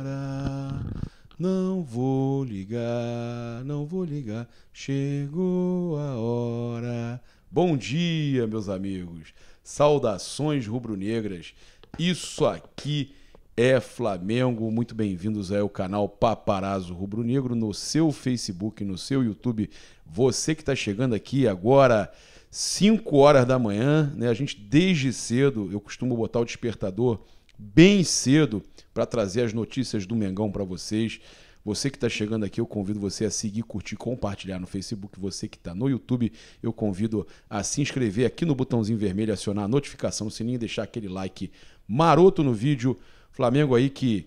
Ora, não vou ligar, não vou ligar, chegou a hora. Bom dia, meus amigos. Saudações rubro-negras. Isso aqui é Flamengo. Muito bem-vindos ao canal Paparazzo Rubro Negro no seu Facebook, no seu YouTube. Você que está chegando aqui agora, 5 horas da manhã, né? A gente desde cedo, eu costumo botar o despertador bem cedo para trazer as notícias do Mengão para vocês. Você que está chegando aqui, eu convido você a seguir, curtir, compartilhar no Facebook. Você que está no YouTube, eu convido a se inscrever aqui no botãozinho vermelho, acionar a notificação, o sininho, deixar aquele like maroto no vídeo. Flamengo aí que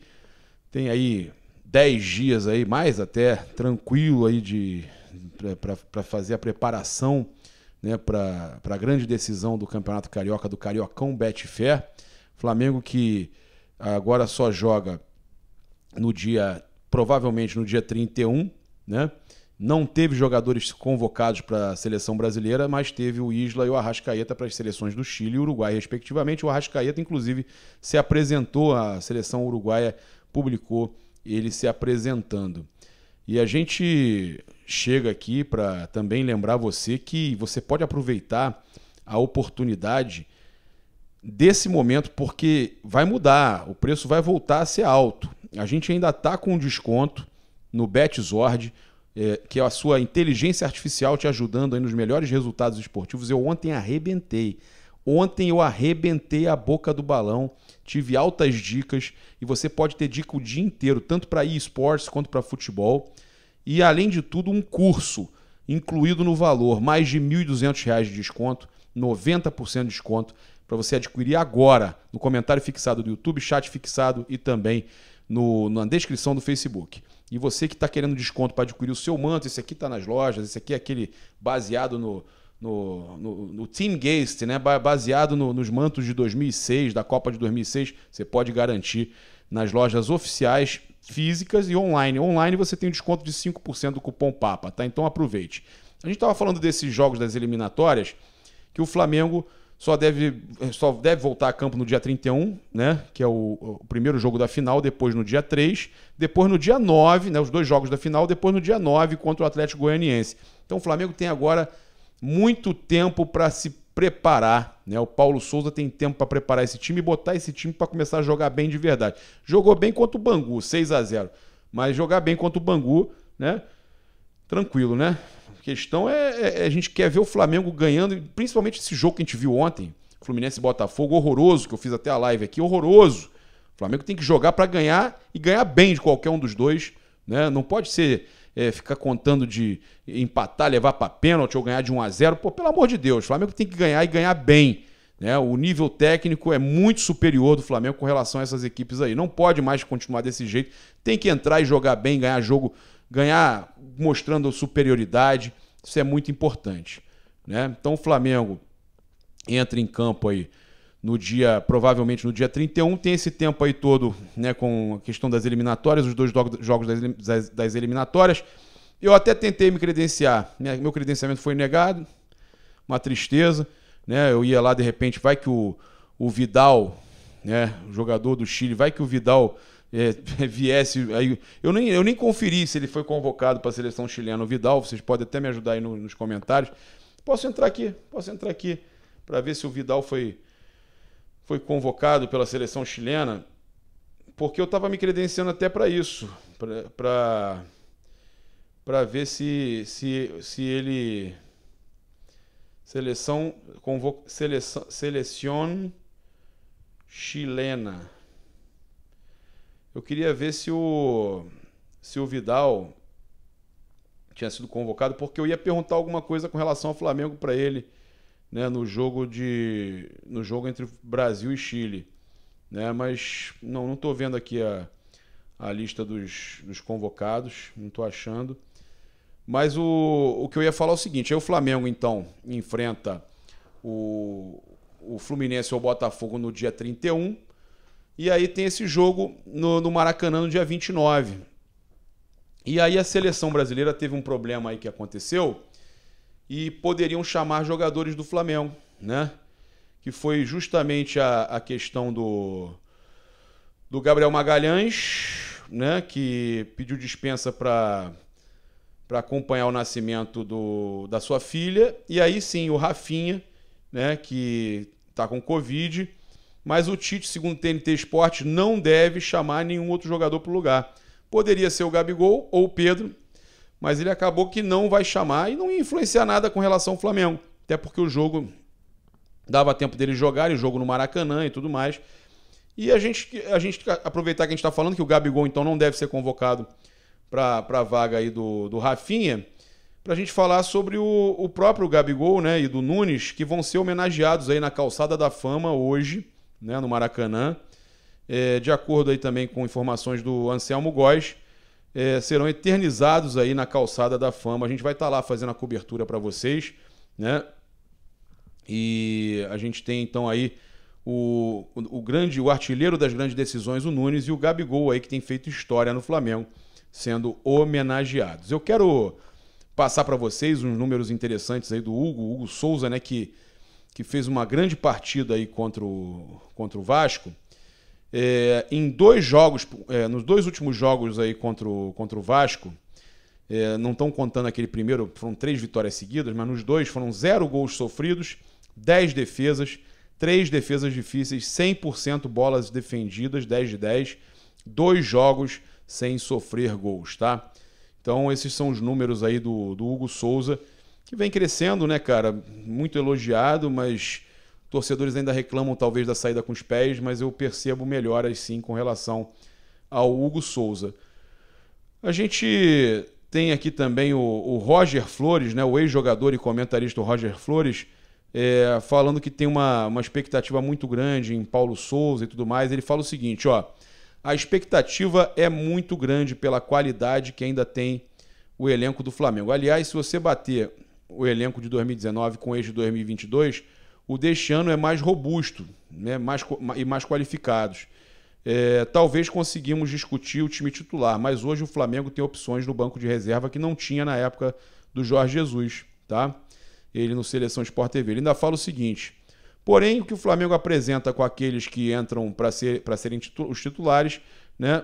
tem aí 10 dias aí, mais até, tranquilo aí de para fazer a preparação né, para a grande decisão do Campeonato Carioca, do Cariocão Betfair. Flamengo que agora só joga no dia, provavelmente no dia 31, né? Não teve jogadores convocados para a seleção brasileira, mas teve o Isla e o Arrascaeta para as seleções do Chile e Uruguai, respectivamente. O Arrascaeta, inclusive, se apresentou, a seleção uruguaia publicou ele se apresentando. E a gente chega aqui para também lembrar você que você pode aproveitar a oportunidade desse momento, porque vai mudar, o preço vai voltar a ser alto. A gente ainda está com um desconto no Betzord, é, que é a sua inteligência artificial te ajudando aí nos melhores resultados esportivos. Eu ontem arrebentei. Ontem eu arrebentei a boca do balão, tive altas dicas e você pode ter dica o dia inteiro, tanto para esportes quanto para futebol. E além de tudo, um curso incluído no valor, mais de R$ 1.200 de desconto, 90% de desconto para você adquirir agora no comentário fixado do YouTube, chat fixado e também no, na descrição do Facebook. E você que está querendo desconto para adquirir o seu manto, esse aqui está nas lojas, esse aqui é aquele baseado no, no, no, no Team Geist, né? baseado no, nos mantos de 2006, da Copa de 2006, você pode garantir nas lojas oficiais físicas e online. Online você tem um desconto de 5% do cupom PAPA, tá? Então aproveite. A gente estava falando desses jogos das eliminatórias que o Flamengo só deve, eh, só deve voltar a campo no dia 31, né? Que é o, o, primeiro jogo da final, depois no dia 3, depois no dia 9, né? Os dois jogos da final, depois no dia 9 contra o Atlético Goianiense. Então o Flamengo tem agora muito tempo para se preparar, né? O Paulo Souza tem tempo para preparar esse time e botar esse time para começar a jogar bem de verdade. Jogou bem contra o Bangu, 6 a 0, mas jogar bem contra o Bangu, né? Tranquilo, né? A questão é, é, é, a gente quer ver o Flamengo ganhando, principalmente esse jogo que a gente viu ontem, Fluminense e Botafogo, horroroso, que eu fiz até a live aqui, horroroso. O Flamengo tem que jogar para ganhar e ganhar bem de qualquer um dos dois. Né? Não pode ser é, ficar contando de empatar, levar para pênalti ou ganhar de 1 a 0 Pô, pelo amor de Deus, o Flamengo tem que ganhar e ganhar bem. Né? O nível técnico é muito superior do Flamengo com relação a essas equipes aí. Não pode mais continuar desse jeito. Tem que entrar e jogar bem, ganhar jogo ganhar mostrando superioridade, isso é muito importante. Né? Então o Flamengo entra em campo aí no dia, provavelmente no dia 31, tem esse tempo aí todo né, com a questão das eliminatórias, os dois jogos das, das eliminatórias. Eu até tentei me credenciar, né? meu credenciamento foi negado, uma tristeza. Né? Eu ia lá, de repente, vai que o, o Vidal, né, o jogador do Chile, vai que o Vidal é, é, viesse. Aí, eu, nem, eu nem conferi se ele foi convocado para a seleção chilena, o Vidal. Vocês podem até me ajudar aí no, nos comentários. Posso entrar aqui, posso entrar aqui para ver se o Vidal foi, foi convocado pela seleção chilena, porque eu estava me credenciando até para isso, para para ver se, se, se ele. Seleção. Convo, seleção, seleção chilena. Eu queria ver se o, se o Vidal tinha sido convocado, porque eu ia perguntar alguma coisa com relação ao Flamengo para ele né, no, jogo de, no jogo entre Brasil e Chile. Né, mas não, não estou vendo aqui a, a lista dos, dos convocados, não estou achando. Mas o, o que eu ia falar é o seguinte: aí o Flamengo, então, enfrenta o, o Fluminense ou o Botafogo no dia 31. E aí tem esse jogo no, no Maracanã no dia 29. E aí a seleção brasileira teve um problema aí que aconteceu e poderiam chamar jogadores do Flamengo, né? Que foi justamente a, a questão do, do Gabriel Magalhães, né? Que pediu dispensa para para acompanhar o nascimento do, da sua filha. E aí sim, o Rafinha, né, que está com Covid, mas o Tite, segundo o TNT Esporte, não deve chamar nenhum outro jogador para o lugar. Poderia ser o Gabigol ou o Pedro, mas ele acabou que não vai chamar e não ia influenciar nada com relação ao Flamengo. Até porque o jogo dava tempo dele jogar, o jogo no Maracanã e tudo mais. E a gente, a gente aproveitar que a gente está falando que o Gabigol então não deve ser convocado para a vaga aí do, do Rafinha, para a gente falar sobre o, o próprio Gabigol né, e do Nunes, que vão ser homenageados aí na Calçada da Fama hoje, né, no Maracanã. É, de acordo aí também com informações do Anselmo Góes, é, serão eternizados aí na calçada da fama. A gente vai estar tá lá fazendo a cobertura para vocês, né? E a gente tem então aí o, o, grande, o artilheiro das grandes decisões, o Nunes, e o Gabigol aí que tem feito história no Flamengo, sendo homenageados. Eu quero passar para vocês uns números interessantes aí do Hugo, Hugo Souza, né, que que fez uma grande partida aí contra o, contra o Vasco, é, em dois jogos, é, nos dois últimos jogos aí contra o, contra o Vasco, é, não estão contando aquele primeiro, foram três vitórias seguidas, mas nos dois foram zero gols sofridos, dez defesas, três defesas difíceis, 100% bolas defendidas, 10 de 10, dois jogos sem sofrer gols, tá? Então esses são os números aí do, do Hugo Souza, que vem crescendo, né, cara? Muito elogiado, mas torcedores ainda reclamam talvez da saída com os pés, mas eu percebo melhoras sim com relação ao Hugo Souza. A gente tem aqui também o, o Roger Flores, né, o ex-jogador e comentarista Roger Flores, é, falando que tem uma, uma expectativa muito grande em Paulo Souza e tudo mais. Ele fala o seguinte: ó, a expectativa é muito grande pela qualidade que ainda tem o elenco do Flamengo. Aliás, se você bater o elenco de 2019 com este de 2022, o deste ano é mais robusto né? mais, e mais qualificados. É, talvez conseguimos discutir o time titular, mas hoje o Flamengo tem opções no banco de reserva que não tinha na época do Jorge Jesus, tá? Ele no Seleção Sport TV. Ele ainda fala o seguinte: porém, o que o Flamengo apresenta com aqueles que entram para ser, para serem titu os titulares, né?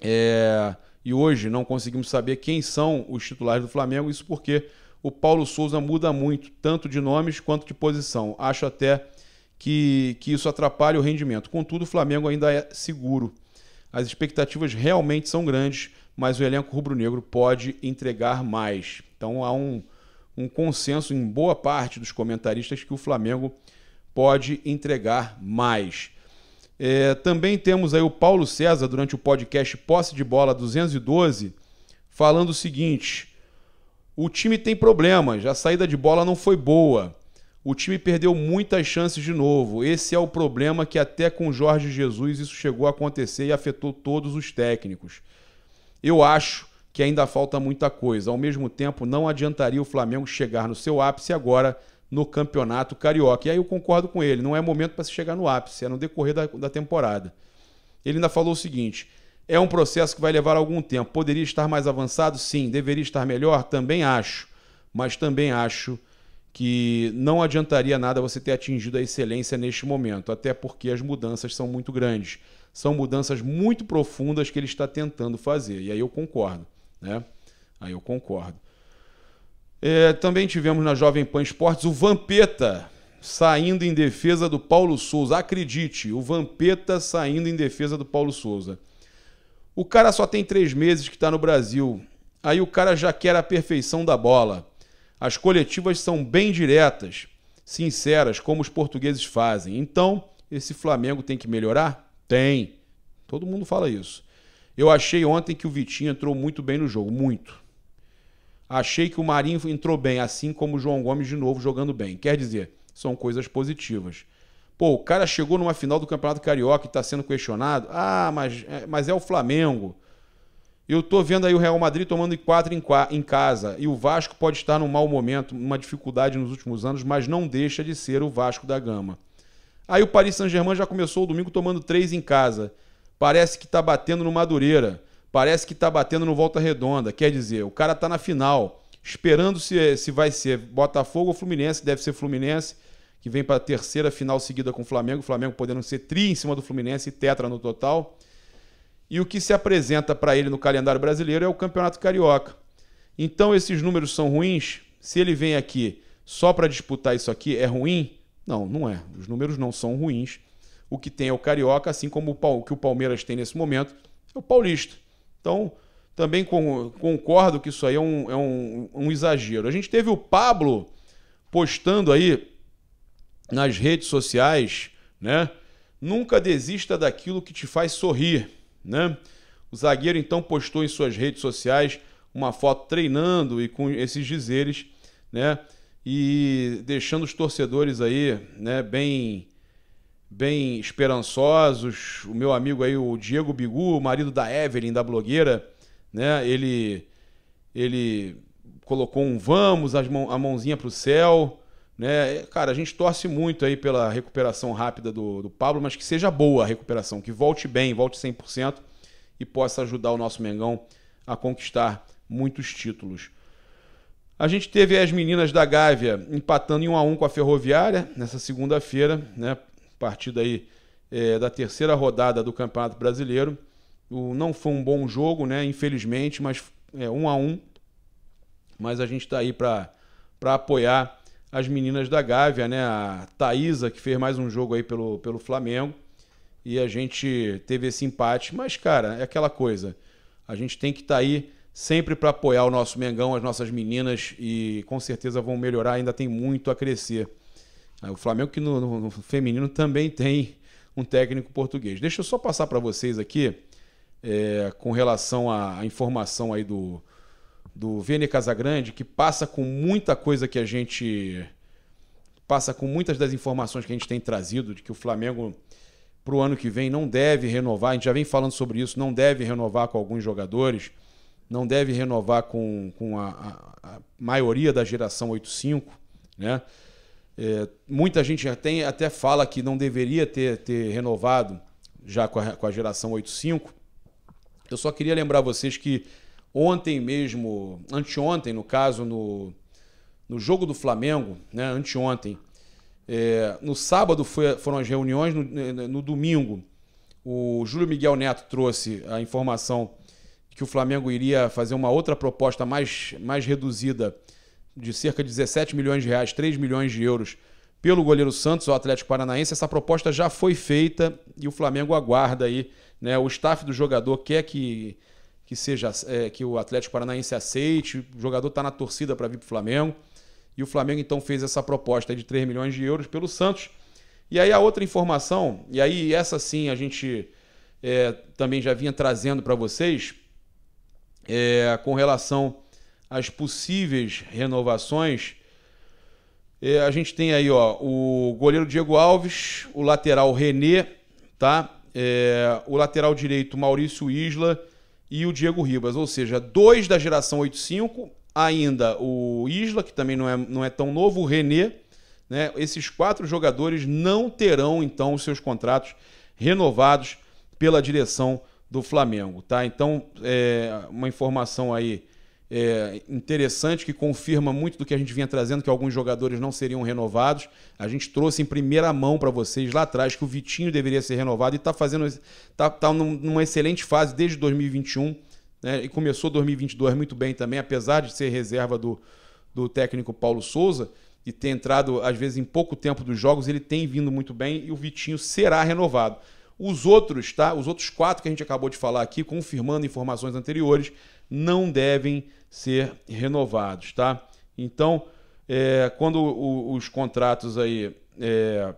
É, e hoje não conseguimos saber quem são os titulares do Flamengo, isso porque o Paulo Souza muda muito, tanto de nomes quanto de posição. Acho até que, que isso atrapalha o rendimento. Contudo, o Flamengo ainda é seguro. As expectativas realmente são grandes, mas o elenco rubro-negro pode entregar mais. Então há um, um consenso em boa parte dos comentaristas que o Flamengo pode entregar mais. É, também temos aí o Paulo César, durante o podcast Posse de Bola 212, falando o seguinte o time tem problemas, a saída de bola não foi boa. O time perdeu muitas chances de novo. Esse é o problema que até com Jorge Jesus isso chegou a acontecer e afetou todos os técnicos. Eu acho que ainda falta muita coisa. Ao mesmo tempo, não adiantaria o Flamengo chegar no seu ápice agora no Campeonato Carioca. E aí eu concordo com ele, não é momento para se chegar no ápice, é no decorrer da, da temporada. Ele ainda falou o seguinte: é um processo que vai levar algum tempo. Poderia estar mais avançado? Sim. Deveria estar melhor? Também acho. Mas também acho que não adiantaria nada você ter atingido a excelência neste momento, até porque as mudanças são muito grandes. São mudanças muito profundas que ele está tentando fazer. E aí eu concordo. Né? Aí eu concordo. É, também tivemos na Jovem Pan Esportes o Vampeta saindo em defesa do Paulo Souza. Acredite, o Vampeta saindo em defesa do Paulo Souza. O cara só tem três meses que está no Brasil. Aí o cara já quer a perfeição da bola. As coletivas são bem diretas, sinceras, como os portugueses fazem. Então, esse Flamengo tem que melhorar? Tem. Todo mundo fala isso. Eu achei ontem que o Vitinho entrou muito bem no jogo, muito. Achei que o Marinho entrou bem, assim como o João Gomes de novo jogando bem. Quer dizer, são coisas positivas. Pô, o cara chegou numa final do Campeonato Carioca e está sendo questionado. Ah, mas, é, mas é o Flamengo. Eu estou vendo aí o Real Madrid tomando 4 em, em casa. E o Vasco pode estar num mau momento, numa dificuldade nos últimos anos, mas não deixa de ser o Vasco da Gama. Aí o Paris Saint-Germain já começou o domingo tomando 3 em casa. Parece que está batendo no Madureira. Parece que está batendo no Volta Redonda. Quer dizer, o cara está na final, esperando se, se vai ser Botafogo ou Fluminense. Deve ser Fluminense que vem para a terceira final seguida com o Flamengo, o Flamengo podendo ser tri em cima do Fluminense e tetra no total. E o que se apresenta para ele no calendário brasileiro é o Campeonato Carioca. Então esses números são ruins? Se ele vem aqui só para disputar isso aqui, é ruim? Não, não é. Os números não são ruins. O que tem é o Carioca, assim como o que o Palmeiras tem nesse momento é o Paulista. Então, também concordo que isso aí é um, é um, um exagero. A gente teve o Pablo postando aí nas redes sociais, né? Nunca desista daquilo que te faz sorrir, né? O zagueiro então postou em suas redes sociais uma foto treinando e com esses dizeres, né? E deixando os torcedores aí, né, bem bem esperançosos. O meu amigo aí, o Diego Bigu, marido da Evelyn, da blogueira, né? Ele ele colocou um vamos, a mãozinha para o céu, né? Cara, a gente torce muito aí pela recuperação rápida do, do Pablo, mas que seja boa a recuperação, que volte bem, volte 100% e possa ajudar o nosso Mengão a conquistar muitos títulos. A gente teve as meninas da Gávea empatando em 1 a 1 com a Ferroviária nessa segunda-feira, né? Partida aí é, da terceira rodada do Campeonato Brasileiro. O, não foi um bom jogo, né? Infelizmente, mas é 1 a 1. Mas a gente está aí para apoiar as meninas da Gávea, né? A Thaisa, que fez mais um jogo aí pelo, pelo Flamengo. E a gente teve esse empate. Mas, cara, é aquela coisa. A gente tem que estar tá aí sempre para apoiar o nosso Mengão, as nossas meninas. E com certeza vão melhorar, ainda tem muito a crescer. Ah, o Flamengo, que no, no, no feminino também tem um técnico português. Deixa eu só passar para vocês aqui, é, com relação à informação aí do, do Vene Casagrande, que passa com muita coisa que a gente passa com muitas das informações que a gente tem trazido de que o Flamengo para o ano que vem não deve renovar. A gente já vem falando sobre isso, não deve renovar com alguns jogadores, não deve renovar com, com a, a, a maioria da geração 8-5, né? É, muita gente já tem, até fala que não deveria ter, ter renovado já com a, com a geração 8-5. Eu só queria lembrar vocês que Ontem mesmo, anteontem, no caso, no, no jogo do Flamengo, né, anteontem, é, no sábado foi, foram as reuniões, no, né, né, no domingo, o Júlio Miguel Neto trouxe a informação que o Flamengo iria fazer uma outra proposta mais, mais reduzida, de cerca de 17 milhões de reais, 3 milhões de euros, pelo goleiro Santos, o Atlético Paranaense. Essa proposta já foi feita e o Flamengo aguarda aí. Né? O staff do jogador quer que que seja é, que o Atlético Paranaense aceite, o jogador está na torcida para vir para o Flamengo. E o Flamengo então fez essa proposta de 3 milhões de euros pelo Santos. E aí a outra informação, e aí essa sim a gente é, também já vinha trazendo para vocês, é, com relação às possíveis renovações. É, a gente tem aí ó, o goleiro Diego Alves, o lateral René, tá? É, o lateral direito Maurício Isla e o Diego Ribas. Ou seja, dois da geração 85, ainda o Isla, que também não é, não é tão novo, o René. Né? Esses quatro jogadores não terão, então, os seus contratos renovados pela direção do Flamengo. tá? Então, é uma informação aí é, interessante que confirma muito do que a gente vinha trazendo, que alguns jogadores não seriam renovados. A gente trouxe em primeira mão para vocês lá atrás que o Vitinho deveria ser renovado e está fazendo está tá, tá numa excelente fase desde 2021 né? e começou 2022 muito bem também, apesar de ser reserva do, do técnico Paulo Souza e ter entrado às vezes em pouco tempo dos jogos, ele tem vindo muito bem e o Vitinho será renovado. Os outros, tá? Os outros quatro que a gente acabou de falar aqui, confirmando informações anteriores, não devem ser renovados, tá? Então, é, quando o, os contratos aí, é,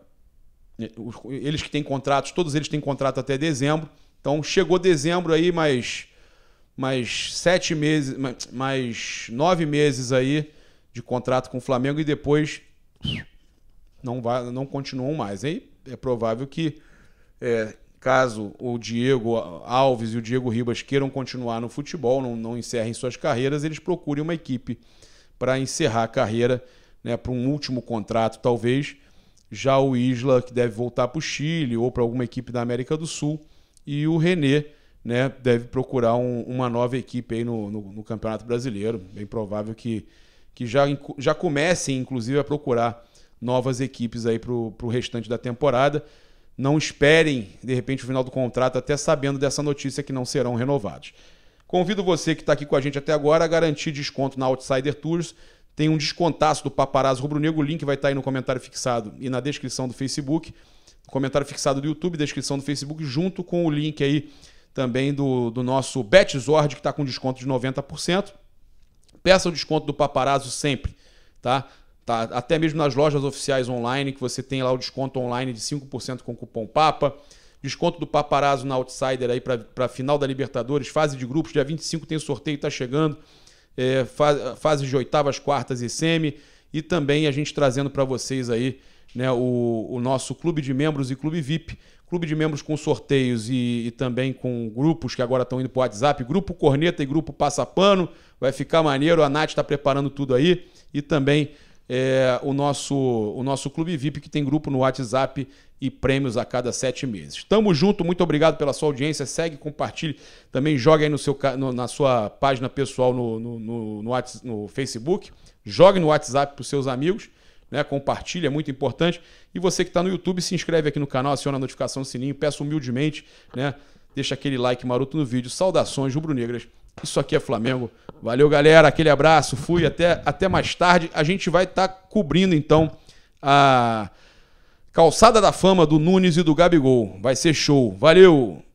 os, eles que têm contratos, todos eles têm contrato até dezembro. Então, chegou dezembro aí, mais, mais sete meses, mais, mais nove meses aí de contrato com o Flamengo e depois não, vai, não continuam mais. Aí é provável que é, caso o Diego Alves e o Diego Ribas queiram continuar no futebol, não, não encerrem suas carreiras, eles procurem uma equipe para encerrar a carreira, né, para um último contrato talvez. Já o Isla, que deve voltar para o Chile ou para alguma equipe da América do Sul, e o René, né, deve procurar um, uma nova equipe aí no, no, no, Campeonato Brasileiro. Bem provável que, que já, já comecem, inclusive, a procurar novas equipes aí para o restante da temporada não esperem, de repente, o final do contrato, até sabendo dessa notícia que não serão renovados. Convido você que está aqui com a gente até agora a garantir desconto na Outsider Tours. Tem um descontaço do Paparazzo Rubro Negro. O link vai estar tá aí no comentário fixado e na descrição do Facebook. Comentário fixado do YouTube, descrição do Facebook, junto com o link aí também do, do nosso Betzord, que está com desconto de 90%. Peça o desconto do Paparazzo sempre, tá? Tá? Até mesmo nas lojas oficiais online, que você tem lá o desconto online de 5% com o cupom PAPA. Desconto do Paparazzo na Outsider aí para a final da Libertadores, fase de grupos, dia 25 tem sorteio, está chegando. É, fase de oitavas, quartas e semi. E também a gente trazendo para vocês aí né, o, o, nosso clube de membros e clube VIP. Clube de membros com sorteios e, e também com grupos que agora estão indo para o WhatsApp. Grupo Corneta e Grupo Passapano. Vai ficar maneiro. A Nath está preparando tudo aí. E também é, o, nosso, o nosso Clube VIP, que tem grupo no WhatsApp e prêmios a cada sete meses. Tamo junto, muito obrigado pela sua audiência. Segue, compartilhe, também jogue aí no seu, no, na sua página pessoal no, no, no, no, no Facebook, jogue no WhatsApp para os seus amigos. Né, compartilha, é muito importante. E você que está no YouTube, se inscreve aqui no canal, aciona a notificação do sininho, peço humildemente, né, deixa aquele like maroto no vídeo. Saudações rubro-negras isso aqui é Flamengo. Valeu, galera. Aquele abraço. Fui. Até, até mais tarde. A gente vai estar tá cobrindo, então, a calçada da fama do Nunes e do Gabigol. Vai ser show. Valeu!